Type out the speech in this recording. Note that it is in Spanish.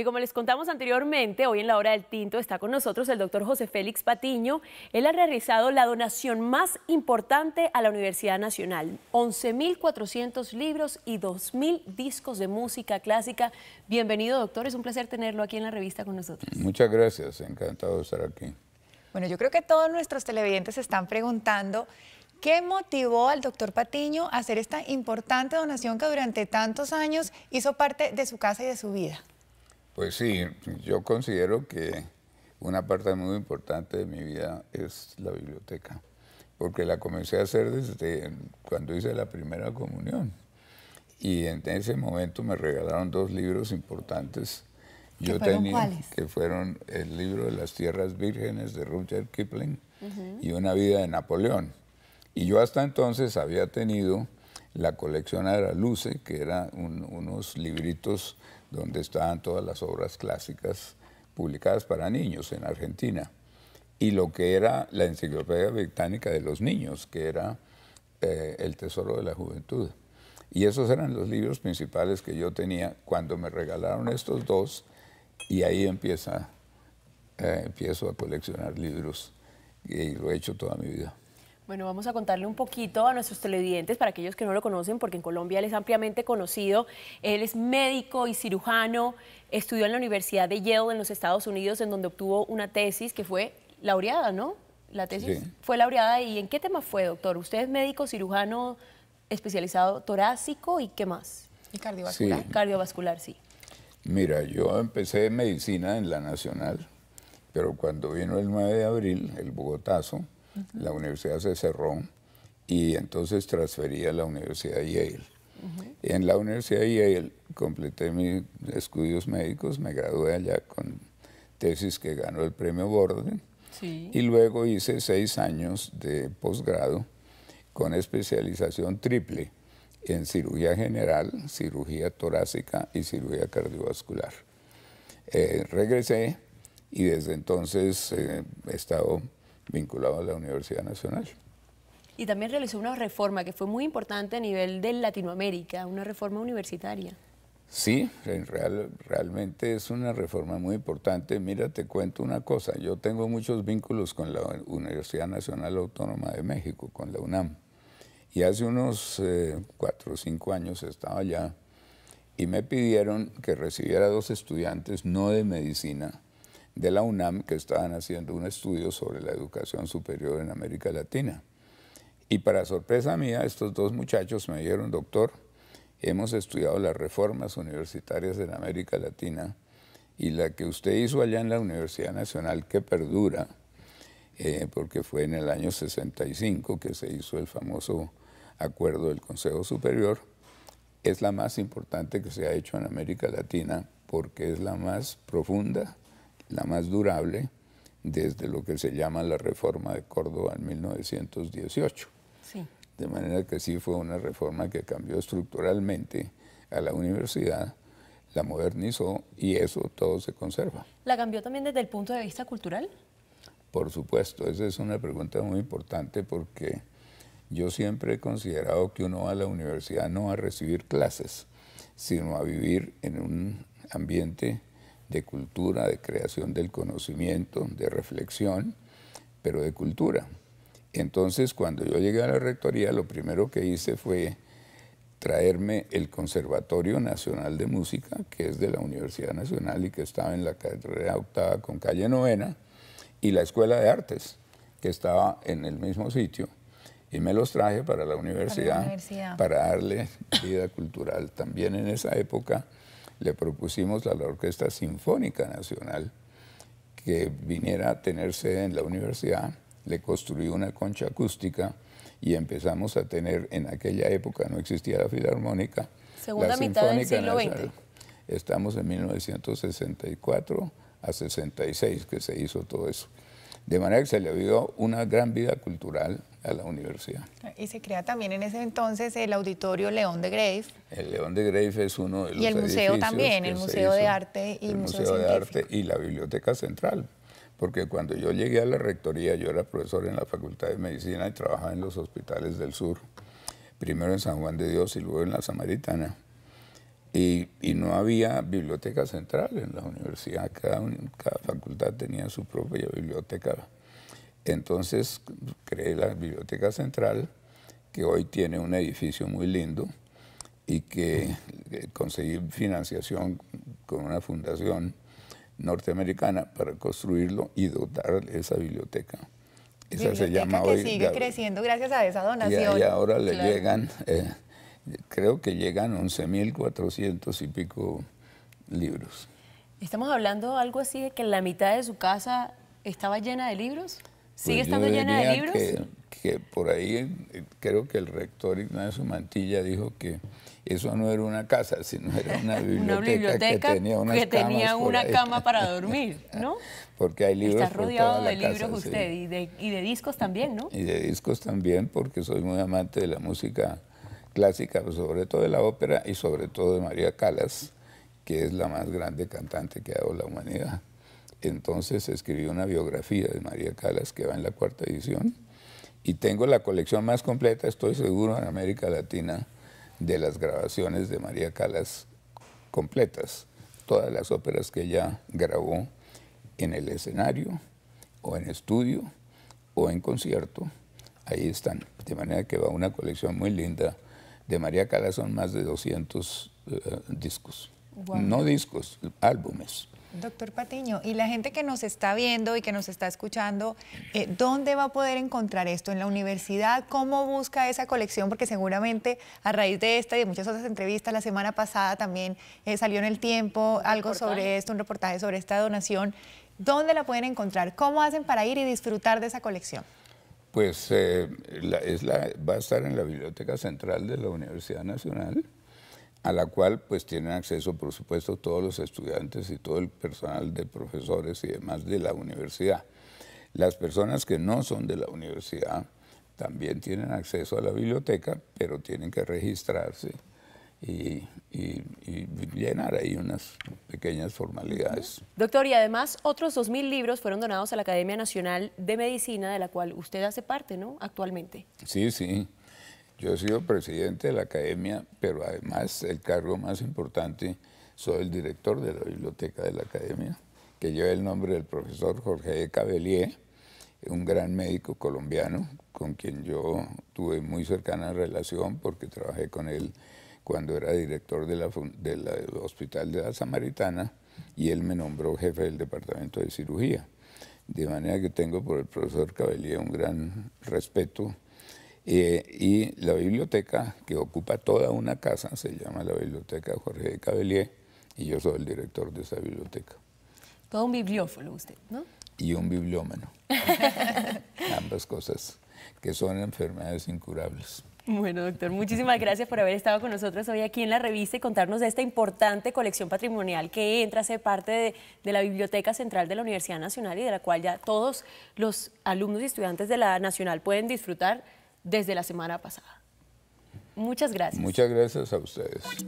y como les contamos anteriormente, hoy en la hora del tinto está con nosotros el doctor José Félix Patiño. Él ha realizado la donación más importante a la Universidad Nacional, 11.400 libros y 2.000 discos de música clásica. Bienvenido, doctor, es un placer tenerlo aquí en la revista con nosotros. Muchas gracias, encantado de estar aquí. Bueno, yo creo que todos nuestros televidentes se están preguntando ¿Qué motivó al doctor Patiño a hacer esta importante donación que durante tantos años hizo parte de su casa y de su vida? Pues sí, yo considero que una parte muy importante de mi vida es la biblioteca, porque la comencé a hacer desde cuando hice la primera comunión. Y en ese momento me regalaron dos libros importantes. yo tenía, Que fueron el libro de las tierras vírgenes de Rudyard Kipling y Una vida de Napoleón. Y yo hasta entonces había tenido la colección la Luce, que era unos libritos donde estaban todas las obras clásicas publicadas para niños en Argentina, y lo que era la Enciclopedia Británica de los Niños, que era eh, El Tesoro de la Juventud. Y esos eran los libros principales que yo tenía cuando me regalaron estos dos, y ahí empieza, eh, empiezo a coleccionar libros, y lo he hecho toda mi vida. Bueno, vamos a contarle un poquito a nuestros televidentes, para aquellos que no lo conocen, porque en Colombia él es ampliamente conocido. Él es médico y cirujano, estudió en la Universidad de Yale en los Estados Unidos, en donde obtuvo una tesis que fue laureada, ¿no? La tesis fue laureada. ¿Y en qué tema fue, doctor? Usted es médico, cirujano, especializado torácico y qué más? Y cardiovascular. Cardiovascular, sí. Mira, yo empecé medicina en la Nacional, pero cuando vino el 9 de abril, el Bogotazo, la universidad se cerró y entonces transferí a la Universidad de Yale. En la Universidad de Yale completé mis estudios médicos, me gradué allá con tesis que ganó el premio Borden sí. y luego hice seis años de posgrado con especialización triple en cirugía general, cirugía torácica y cirugía cardiovascular. Eh, regresé y desde entonces eh, he estado vinculado a la Universidad Nacional. Y también realizó una reforma que fue muy importante a nivel de Latinoamérica, una reforma universitaria. Sí, en real, realmente es una reforma muy importante. Mira, te cuento una cosa. Yo tengo muchos vínculos con la Universidad Nacional Autónoma de México, con la UNAM. Y hace unos eh, cuatro o cinco años estaba allá y me pidieron que recibiera dos estudiantes, no de medicina, de la UNAM que estaban haciendo un estudio sobre la educación superior en América Latina. Y para sorpresa mía, estos dos muchachos me dijeron, doctor, hemos estudiado las reformas universitarias en América Latina y la que usted hizo allá en la Universidad Nacional que perdura, eh, porque fue en el año 65 que se hizo el famoso acuerdo del Consejo Superior, es la más importante que se ha hecho en América Latina porque es la más profunda, la más durable desde lo que se llama la reforma de Córdoba en 1918. De manera que sí fue una reforma que cambió estructuralmente a la universidad, la modernizó y eso todo se conserva. ¿La cambió también desde el punto de vista cultural? Por supuesto, esa es una pregunta muy importante porque yo siempre he considerado que uno va a la universidad no a recibir clases, sino a vivir en un ambiente de cultura, de creación del conocimiento, de reflexión, pero de cultura. Entonces, cuando yo llegué a la rectoría, lo primero que hice fue traerme el Conservatorio Nacional de Música, que es de la Universidad Nacional y que estaba en la carrera octava con calle novena, y la Escuela de Artes, que estaba en el mismo sitio, y me los traje para, la universidad. para darle vida cultural. También en esa época le propusimos a la Orquesta Sinfónica Nacional que viniera a tener sede en la universidad, le construyó una concha acústica y empezamos a tener, en aquella época no existía la filarmónica. Segunda la mitad del siglo XX. Estamos en 1964 a 66 que se hizo todo eso. De manera que se le dio una gran vida cultural, a la universidad. Y se crea también en ese entonces el Auditorio León de Greif. El León de Greif es uno de los Y el museo también, el Museo de Arte y Museo, de Arte y la Biblioteca Central. Porque cuando yo llegué a la rectoría, yo era profesor en la Facultad de Medicina y trabajaba en los hospitales del sur, primero en San Juan de Dios y luego en la Samaritana. Y, y, no había biblioteca central en la universidad, cada, cada facultad tenía su propia biblioteca entonces creé la Biblioteca Central, que hoy tiene un edificio muy lindo y que eh, conseguí financiación con una fundación norteamericana para construirlo y dotar esa biblioteca. Esa se llama que sigue creciendo gracias a esa donación. Y, ahora le llegan, eh, creo que llegan 11.400 y pico libros. Estamos hablando algo así de que la mitad de su casa estaba llena de libros. Pues ¿Sigue estando llena de libros? Que, por ahí eh, creo que el rector Ignacio Mantilla dijo que eso no era una casa, sino era una biblioteca, que tenía, una cama para dormir, ¿no? porque hay libros. Está rodeado de libros usted y, de, y de discos también, ¿no? Y de discos también, porque soy muy amante de la música clásica, sobre todo de la ópera y sobre todo de María Calas, que es la más grande cantante que ha dado la humanidad entonces escribí una biografía de María Calas que va en la cuarta edición y tengo la colección más completa, estoy seguro, en América Latina de las grabaciones de María Calas completas, todas las óperas que ella grabó en el escenario o en estudio o en concierto, ahí están. De manera que va una colección muy linda. De María Calas son más de 200 eh, discos. No discos, álbumes. Doctor Patiño, y la gente que nos está viendo y que nos está escuchando, eh, ¿dónde va a poder encontrar esto? ¿En la universidad? ¿Cómo busca esa colección? Porque seguramente a raíz de esta y de muchas otras entrevistas, la semana pasada también eh, salió en el tiempo algo sobre esto, un reportaje sobre esta donación. ¿Dónde la pueden encontrar? ¿Cómo hacen para ir y disfrutar de esa colección? Pues eh, la, es la, va a estar en la Biblioteca Central de la Universidad Nacional a la cual pues tienen acceso por supuesto todos los estudiantes y todo el personal de profesores y demás de la universidad. Las personas que no son de la universidad también tienen acceso a la biblioteca, pero tienen que registrarse y, llenar ahí unas pequeñas formalidades. Doctor, y además otros 2.000 libros fueron donados a la Academia Nacional de Medicina, de la cual usted hace parte, ¿no? Actualmente. Sí, sí. Yo he sido presidente de la academia, pero además el cargo más importante, soy el director de la biblioteca de la academia, que lleva el nombre del profesor Jorge e. Cabellier, un gran médico colombiano con quien yo tuve muy cercana relación porque trabajé con él cuando era director del de Hospital de la Samaritana y él me nombró jefe del Departamento de Cirugía. De manera que tengo por el profesor Cabellier un gran respeto eh, y la biblioteca, que ocupa toda una casa, se llama la Biblioteca Jorge de Cabellier, y yo soy el director de esa biblioteca. Todo un bibliófilo usted, ¿no? Y un bibliómano. Ambas cosas, que son enfermedades incurables. Bueno, doctor, muchísimas gracias por haber estado con nosotros hoy aquí en la revista y contarnos de esta importante colección patrimonial que entra a ser parte de, de, la Biblioteca Central de la Universidad Nacional y de la cual ya todos los alumnos y estudiantes de la Nacional pueden disfrutar desde la semana pasada. Muchas gracias. Muchas gracias a ustedes.